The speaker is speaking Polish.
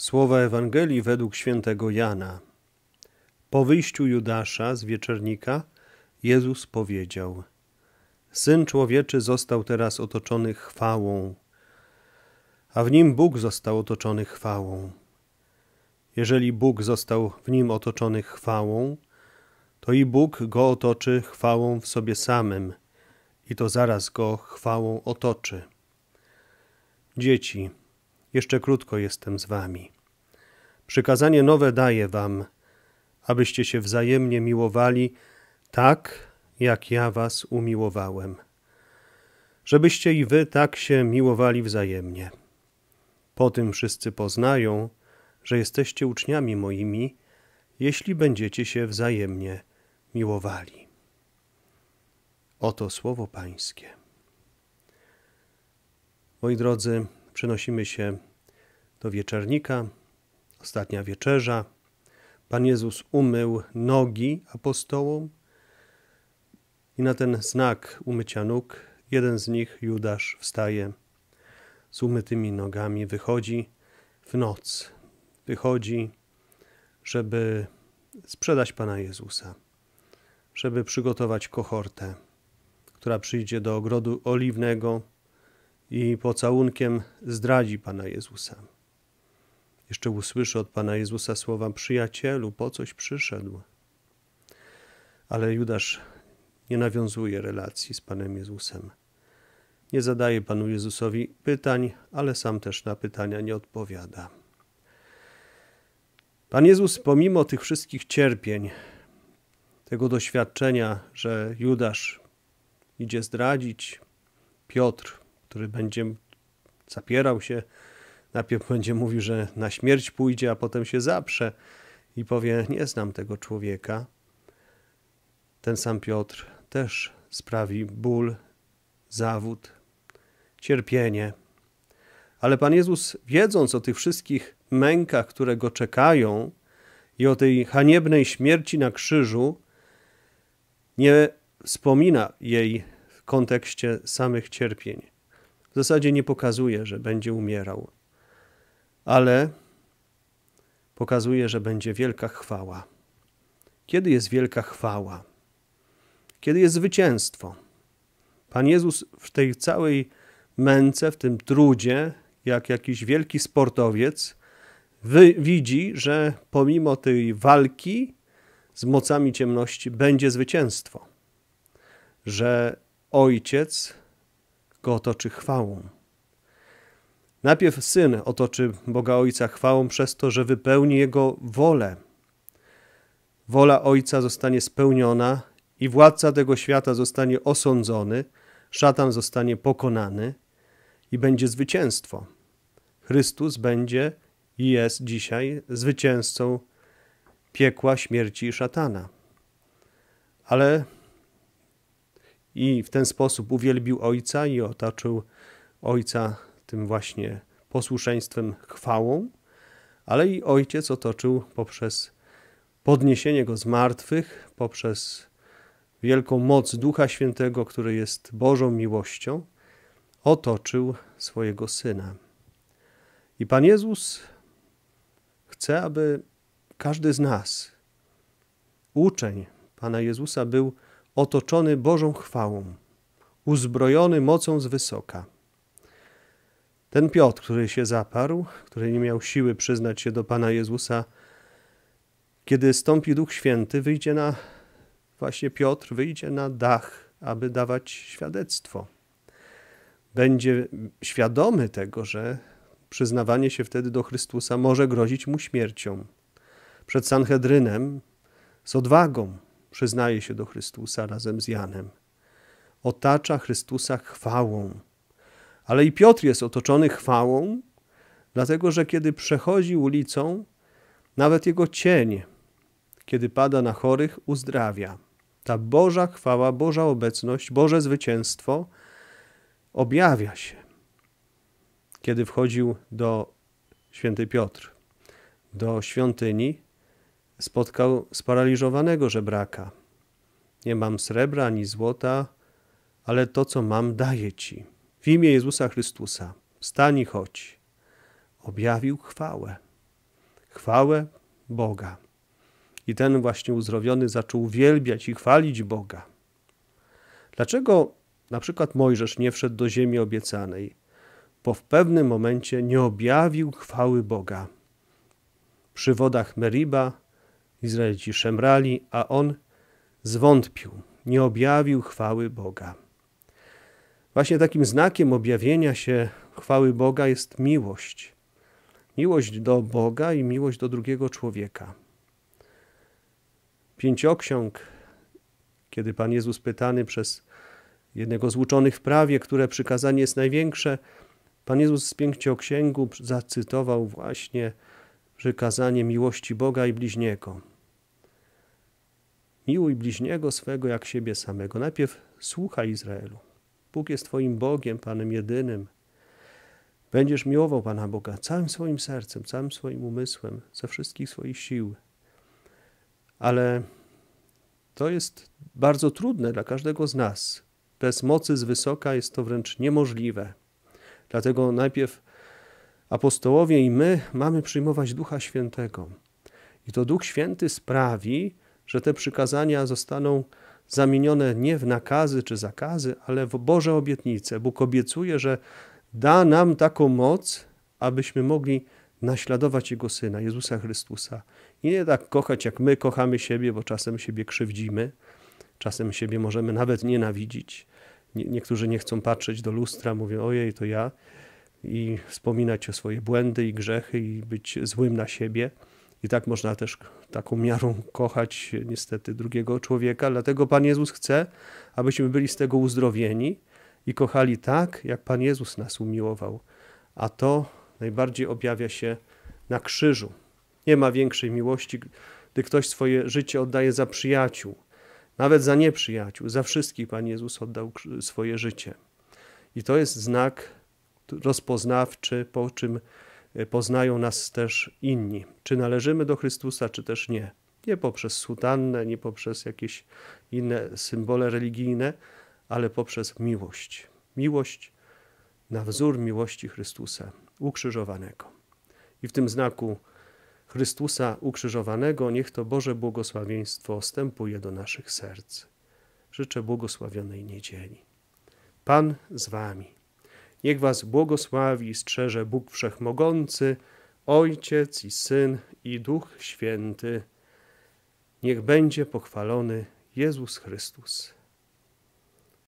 Słowa Ewangelii według świętego Jana. Po wyjściu Judasza z wieczernika Jezus powiedział: Syn człowieczy został teraz otoczony chwałą, a w nim Bóg został otoczony chwałą. Jeżeli Bóg został w nim otoczony chwałą, to i Bóg go otoczy chwałą w sobie samym, i to zaraz go chwałą otoczy. Dzieci, jeszcze krótko jestem z wami. Przykazanie nowe daję wam, abyście się wzajemnie miłowali tak, jak ja was umiłowałem. Żebyście i wy tak się miłowali wzajemnie. Po tym wszyscy poznają, że jesteście uczniami moimi, jeśli będziecie się wzajemnie miłowali. Oto słowo Pańskie. Moi drodzy, przenosimy się do wieczernika, ostatnia wieczerza. Pan Jezus umył nogi apostołom i na ten znak umycia nóg jeden z nich, Judasz, wstaje z umytymi nogami, wychodzi w noc, wychodzi, żeby sprzedać Pana Jezusa, żeby przygotować kohortę, która przyjdzie do ogrodu oliwnego i pocałunkiem zdradzi Pana Jezusa. Jeszcze usłyszy od Pana Jezusa słowa: Przyjacielu, po coś przyszedł. Ale Judasz nie nawiązuje relacji z Panem Jezusem. Nie zadaje Panu Jezusowi pytań, ale sam też na pytania nie odpowiada. Pan Jezus, pomimo tych wszystkich cierpień, tego doświadczenia, że Judasz idzie zdradzić, Piotr który będzie zapierał się, najpierw będzie mówił, że na śmierć pójdzie, a potem się zaprze i powie: Nie znam tego człowieka. Ten sam Piotr też sprawi ból, zawód, cierpienie. Ale Pan Jezus, wiedząc o tych wszystkich mękach, które go czekają i o tej haniebnej śmierci na krzyżu, nie wspomina jej w kontekście samych cierpień. W zasadzie nie pokazuje, że będzie umierał, ale pokazuje, że będzie wielka chwała. Kiedy jest wielka chwała? Kiedy jest zwycięstwo? Pan Jezus w tej całej męce, w tym trudzie, jak jakiś wielki sportowiec, wy, widzi, że pomimo tej walki z mocami ciemności będzie zwycięstwo. Że ojciec go otoczy chwałą. Najpierw Syn otoczy Boga Ojca chwałą przez to, że wypełni Jego wolę. Wola Ojca zostanie spełniona i władca tego świata zostanie osądzony, szatan zostanie pokonany i będzie zwycięstwo. Chrystus będzie i jest dzisiaj zwycięzcą piekła, śmierci i szatana. Ale i w ten sposób uwielbił Ojca i otaczył Ojca tym właśnie posłuszeństwem, chwałą, ale i Ojciec otoczył poprzez podniesienie Go z martwych, poprzez wielką moc Ducha Świętego, który jest Bożą miłością, otoczył swojego Syna. I Pan Jezus chce, aby każdy z nas, uczeń Pana Jezusa, był otoczony Bożą chwałą, uzbrojony mocą z wysoka. Ten Piotr, który się zaparł, który nie miał siły przyznać się do Pana Jezusa, kiedy stąpi Duch Święty, wyjdzie na, właśnie Piotr wyjdzie na dach, aby dawać świadectwo. Będzie świadomy tego, że przyznawanie się wtedy do Chrystusa może grozić mu śmiercią. Przed Sanhedrynem z odwagą, przyznaje się do Chrystusa razem z Janem. Otacza Chrystusa chwałą. Ale i Piotr jest otoczony chwałą, dlatego że kiedy przechodzi ulicą, nawet jego cień, kiedy pada na chorych, uzdrawia. Ta Boża chwała, Boża obecność, Boże zwycięstwo objawia się, kiedy wchodził do święty Piotr, do świątyni, spotkał sparaliżowanego żebraka. Nie mam srebra ani złota, ale to, co mam, daję Ci. W imię Jezusa Chrystusa, wstań i chodź. Objawił chwałę. Chwałę Boga. I ten właśnie uzdrowiony zaczął wielbiać i chwalić Boga. Dlaczego na przykład Mojżesz nie wszedł do ziemi obiecanej? Bo w pewnym momencie nie objawił chwały Boga. Przy wodach Meriba Izraelici szemrali, a on zwątpił, nie objawił chwały Boga. Właśnie takim znakiem objawienia się chwały Boga jest miłość. Miłość do Boga i miłość do drugiego człowieka. Pięcioksiąg, kiedy Pan Jezus pytany przez jednego z uczonych w prawie, które przykazanie jest największe, Pan Jezus z Pięcioksięgu zacytował właśnie przykazanie miłości Boga i bliźniego. Miłuj bliźniego swego jak siebie samego. Najpierw słuchaj Izraelu. Bóg jest twoim Bogiem, Panem jedynym. Będziesz miłował Pana Boga całym swoim sercem, całym swoim umysłem, ze wszystkich swoich sił. Ale to jest bardzo trudne dla każdego z nas. Bez mocy z wysoka jest to wręcz niemożliwe. Dlatego najpierw apostołowie i my mamy przyjmować Ducha Świętego. I to Duch Święty sprawi, że te przykazania zostaną zamienione nie w nakazy czy zakazy, ale w Boże obietnice. Bóg obiecuje, że da nam taką moc, abyśmy mogli naśladować Jego Syna, Jezusa Chrystusa. I nie tak kochać, jak my kochamy siebie, bo czasem siebie krzywdzimy, czasem siebie możemy nawet nienawidzić. Nie, niektórzy nie chcą patrzeć do lustra, mówią, ojej, to ja i wspominać o swoje błędy i grzechy i być złym na siebie. I tak można też taką miarą kochać niestety drugiego człowieka. Dlatego Pan Jezus chce, abyśmy byli z tego uzdrowieni i kochali tak, jak Pan Jezus nas umiłował. A to najbardziej objawia się na krzyżu. Nie ma większej miłości, gdy ktoś swoje życie oddaje za przyjaciół, nawet za nieprzyjaciół. Za wszystkich Pan Jezus oddał swoje życie. I to jest znak rozpoznawczy, po czym e, poznają nas też inni. Czy należymy do Chrystusa, czy też nie. Nie poprzez sutannę, nie poprzez jakieś inne symbole religijne, ale poprzez miłość. Miłość na wzór miłości Chrystusa ukrzyżowanego. I w tym znaku Chrystusa ukrzyżowanego niech to Boże błogosławieństwo wstępuje do naszych serc. Życzę błogosławionej niedzieli. Pan z Wami. Niech was błogosławi i strzeże Bóg Wszechmogący, Ojciec i Syn i Duch Święty. Niech będzie pochwalony Jezus Chrystus.